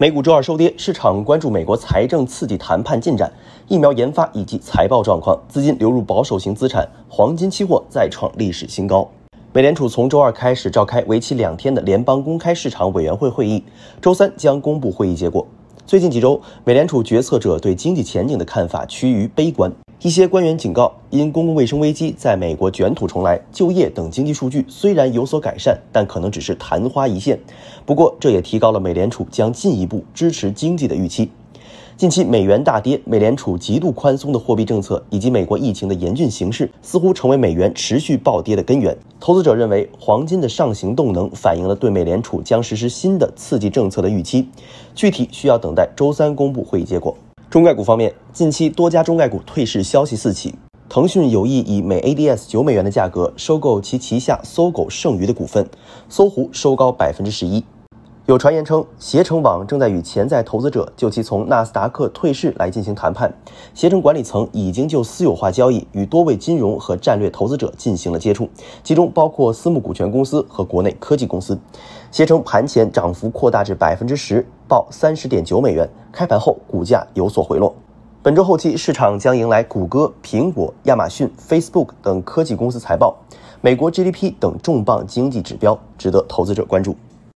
美股周二收跌，市场关注美国财政刺激谈判进展、疫苗研发以及财报状况。资金流入保守型资产，黄金期货再创历史新高。美联储从周二开始召开为期两天的联邦公开市场委员会会议，周三将公布会议结果。最近几周，美联储决策者对经济前景的看法趋于悲观。一些官员警告，因公共卫生危机在美国卷土重来，就业等经济数据虽然有所改善，但可能只是昙花一现。不过，这也提高了美联储将进一步支持经济的预期。近期美元大跌，美联储极度宽松的货币政策以及美国疫情的严峻形势，似乎成为美元持续暴跌的根源。投资者认为，黄金的上行动能反映了对美联储将实施新的刺激政策的预期，具体需要等待周三公布会议结果。中概股方面，近期多家中概股退市消息四起。腾讯有意以每 ADS 九美元的价格收购其旗下搜狗剩余的股份，搜狐收高百分之十一。有传言称，携程网正在与潜在投资者就其从纳斯达克退市来进行谈判。携程管理层已经就私有化交易与多位金融和战略投资者进行了接触，其中包括私募股权公司和国内科技公司。携程盘前涨幅扩大至百分之十，报三十点九美元。开盘后股价有所回落。本周后期市场将迎来谷歌、苹果、亚马逊、Facebook 等科技公司财报，美国 GDP 等重磅经济指标，值得投资者关注。